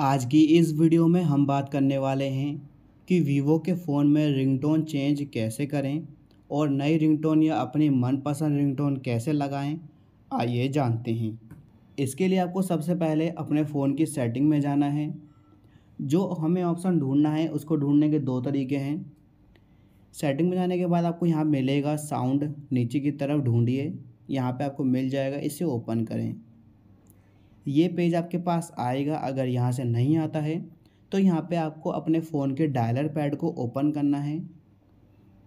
आज की इस वीडियो में हम बात करने वाले हैं कि वीवो के फ़ोन में रिंगटोन चेंज कैसे करें और नई रिंगटोन या अपनी मनपसंद रिंगटोन कैसे लगाएं आइए जानते हैं इसके लिए आपको सबसे पहले अपने फ़ोन की सेटिंग में जाना है जो हमें ऑप्शन ढूंढना है उसको ढूंढने के दो तरीके हैं सेटिंग में जाने के बाद आपको यहाँ मिलेगा साउंड नीचे की तरफ ढूंढिए यहाँ पे आपको मिल जाएगा इसे ओपन करें ये पेज आपके पास आएगा अगर यहाँ से नहीं आता है तो यहाँ पे आपको अपने फ़ोन के डायलर पैड को ओपन करना है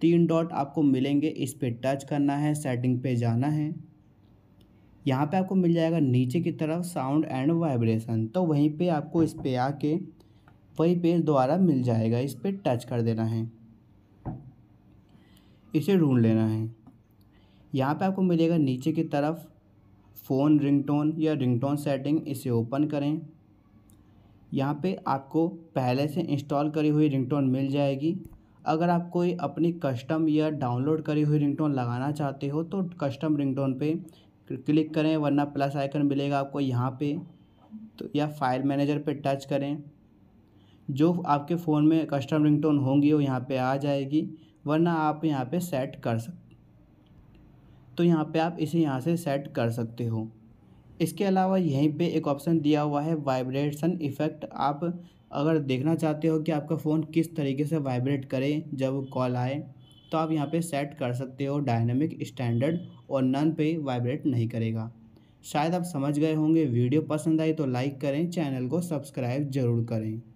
तीन डॉट आपको मिलेंगे इस पर टच करना है सेटिंग पे जाना है यहाँ पे आपको मिल जाएगा नीचे की तरफ साउंड एंड वाइब्रेशन तो वहीं पे आपको इस पर आके वही पेज दोबारा मिल जाएगा इस पर टच कर देना है इसे ढूंढ लेना है यहाँ पे आपको मिलेगा नीचे की तरफ फ़ोन रिंगटोन या रिंगटोन सेटिंग इसे ओपन करें यहाँ पे आपको पहले से इंस्टॉल करी हुई रिंगटोन मिल जाएगी अगर आप कोई अपनी कस्टम या डाउनलोड करी हुई रिंगटोन लगाना चाहते हो तो कस्टम रिंगटोन पे क्लिक करें वरना प्लस आइकन मिलेगा आपको यहाँ पे तो या फाइल मैनेजर पे टच करें जो आपके फ़ोन में कस्टम रिंगटोन होंगी वो यहाँ पे आ जाएगी वरना आप यहाँ पे सेट कर सकते तो यहाँ पे आप इसे यहाँ से सेट कर सकते हो इसके अलावा यहीं पे एक ऑप्शन दिया हुआ है वाइब्रेशन इफ़ेक्ट आप अगर देखना चाहते हो कि आपका फ़ोन किस तरीके से वाइब्रेट करे जब कॉल आए तो आप यहाँ पे सेट कर सकते हो डायनमिक स्टैंडर्ड और नन पे वाइब्रेट नहीं करेगा शायद आप समझ गए होंगे वीडियो पसंद आई तो लाइक करें चैनल को सब्सक्राइब ज़रूर करें